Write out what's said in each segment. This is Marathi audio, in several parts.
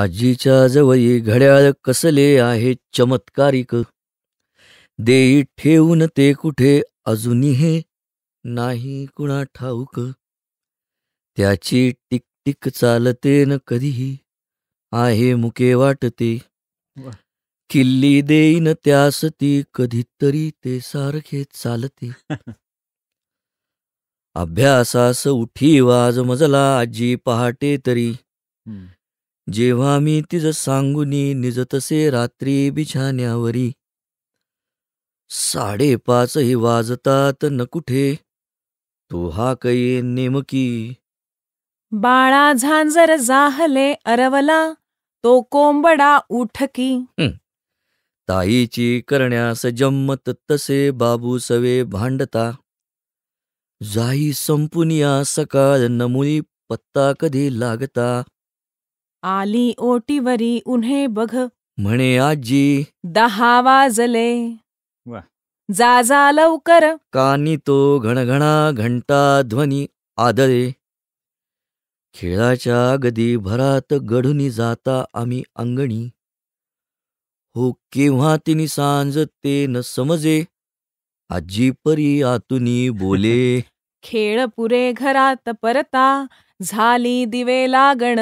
आजीच्या जवळी घड्याळ कसले आहे चमत्कारिक देई ठेवून ते कुठे अजूनही हे नाही कुणा ठाऊक त्याची टिकटिक चालते न कधीही आहे मुके वाटते किल्ली देईन त्यास ती कधीतरी ते सारखे चालते अभ्यासास उठी वाज मजला आजी पहाटे तरी जेव्हा मी तिज सांगुनी निजतसे रात्री बिछाण्यावरी साडेपाचही वाजतात न कुठे तू हा कै नेमकी बाळा झांजर जाहले अरवला तो कोंबडा उठकी ताईची करण्यास जम्मत तसे बाबू सवे भांडता जाई संपुनिया सकाळ नमुळी पत्ता कधी लागता आली ओटीवरी उन्हे बघ म्हणे आजी दहा वाजले जा जा लवकर कानी तो घणघणा घंटा ध्वनी आदळे खेळाच्या गदी भरात गढुनी जाता आम्ही अंगणी हो केव्हा तिने सांज ते न समजे आजी परी आतुनी बोले खेळ पुरे घरात परता झाली दिवे लागण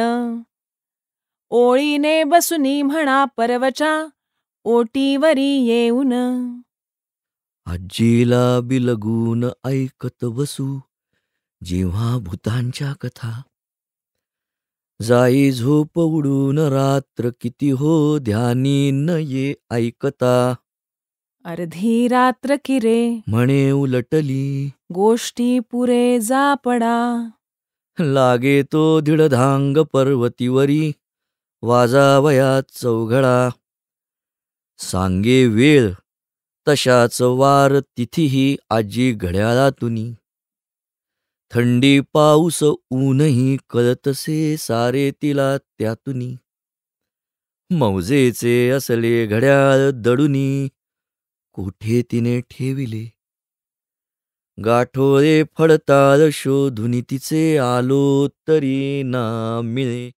ओळीने बसुनी म्हणा परवचा ओटीवरी येऊन आजीला बिलगून ऐकत बसू जेव्हा भूतांच्या कथा जाई झोप उडून रात्र किती हो ध्यानी न ये ऐकता अर्धी रात्र किरे म्हणे उलटली गोष्टी पुरे जा पडा लागे तो धिडधांग पर्वतीवरी वाजावयात चौघडा सांगे वेळ तशाच वार तिथीही आजी घड्याळातुनी थंडी पाऊस ऊनही कळतसे सारे तिला त्यातुनी मौजेचे असले घड्याळ दडुनी कोठे तिने ठेविले गाठोळे फडताळ शोधुनी तिचे आलो तरी ना मिळे